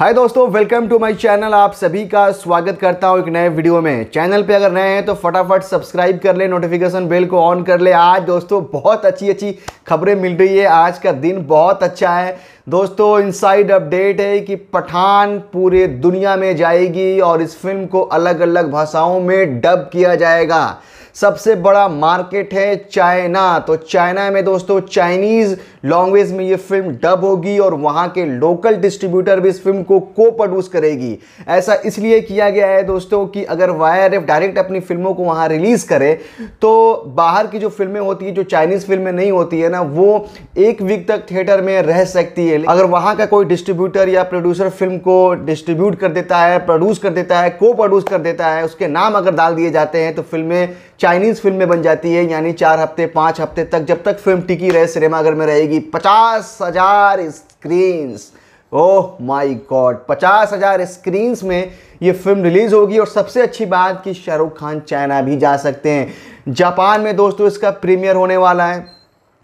हाय दोस्तों welcome to my channel आप सभी का स्वागत करता हूँ एक नए वीडियो में चैनल पे अगर नए हैं तो फटाफट सब्सक्राइब कर ले नोटिफिकेशन बेल को ऑन कर ले आज दोस्तों बहुत अच्छी अच्छी खबरें मिल रही है आज का दिन बहुत अच्छा है दोस्तों इनसाइड अपडेट है कि पठान पूरे दुनिया में जाएगी और इस फिल्म को अलग अलग भाषाओं में डब किया जाएगा सबसे बड़ा मार्केट है चाइना तो चाइना में दोस्तों चाइनीज लैंग्वेज में ये फिल्म डब होगी और वहाँ के लोकल डिस्ट्रीब्यूटर भी इस फिल्म को को प्रोड्यूस करेगी ऐसा इसलिए किया गया है दोस्तों कि अगर वायर एफ डायरेक्ट अपनी फिल्मों को वहाँ रिलीज़ करे तो बाहर की जो फिल्में होती है जो चाइनीज़ फिल्में नहीं होती है ना वो एक वीक तक थिएटर में रह सकती है अगर वहाँ का कोई डिस्ट्रीब्यूटर या प्रोड्यूसर फिल्म को डिस्ट्रीब्यूट कर देता है प्रोड्यूस कर देता है को प्रोड्यूस कर देता है उसके नाम अगर डाल दिए जाते हैं तो फिल्में चाइनीज़ फिल्में बन जाती है यानी चार हफ्ते पाँच हफ्ते तक जब तक फिल्म टिकी रहे सिनेमाघर में रहेगी पचास हज़ार स्क्रीन्स ओह माई गॉड पचास हज़ार स्क्रीन्स में ये फिल्म रिलीज़ होगी और सबसे अच्छी बात कि शाहरुख खान चाइना भी जा सकते हैं जापान में दोस्तों इसका प्रीमियर होने वाला है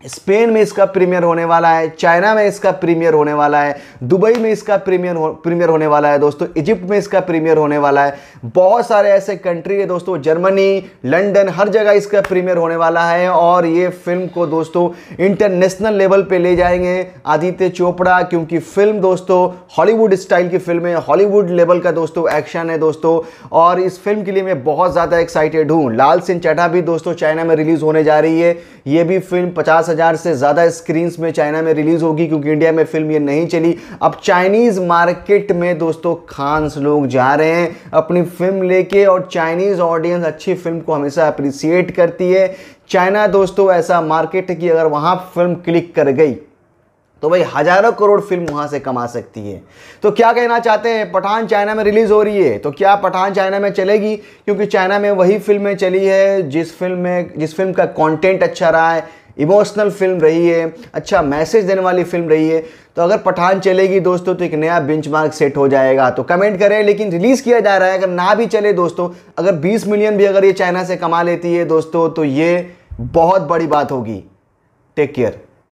स्पेन में इसका प्रीमियर होने वाला है चाइना में इसका प्रीमियर होने वाला है दुबई में इसका प्रीमियर हो, प्रीमियर होने वाला है दोस्तों इजिप्ट में इसका प्रीमियर होने वाला है बहुत सारे ऐसे कंट्री है दोस्तों जर्मनी लंदन हर जगह इसका प्रीमियर होने वाला है और ये फिल्म को दोस्तों इंटरनेशनल लेवल पे ले जाएंगे आदित्य चोपड़ा क्योंकि फिल्म दोस्तों हॉलीवुड स्टाइल की फिल्म है हॉलीवुड लेवल का दोस्तों एक्शन है दोस्तों और इस फिल्म के लिए मैं बहुत ज़्यादा एक्साइटेड हूँ लाल सिंह चटा भी दोस्तों चाइना में रिलीज़ होने जा रही है ये भी फिल्म पचास पचास हज़ार से ज़्यादा स्क्रीन में चाइना में रिलीज़ होगी क्योंकि इंडिया में फिल्म ये नहीं चली अब चाइनीज़ मार्केट में दोस्तों खांस लोग जा रहे हैं अपनी फिल्म लेके और चाइनीज़ ऑडियंस अच्छी फिल्म को हमेशा अप्रिसिएट करती है चाइना दोस्तों ऐसा मार्केट है कि अगर वहां फिल्म क्लिक कर गई तो भाई हजारों करोड़ फिल्म वहां से कमा सकती है तो क्या कहना चाहते हैं पठान चाइना में रिलीज़ हो रही है तो क्या पठान चाइना में चलेगी क्योंकि चाइना में वही फिल्में चली है जिस फिल्म में जिस फिल्म का कंटेंट अच्छा रहा है इमोशनल फिल्म रही है अच्छा मैसेज देने वाली फिल्म रही है तो अगर पठान चलेगी दोस्तों तो एक नया बेंच सेट हो जाएगा तो कमेंट करें लेकिन रिलीज़ किया जा रहा है अगर ना भी चले दोस्तों अगर 20 मिलियन भी अगर ये चाइना से कमा लेती है दोस्तों तो ये बहुत बड़ी बात होगी टेक केयर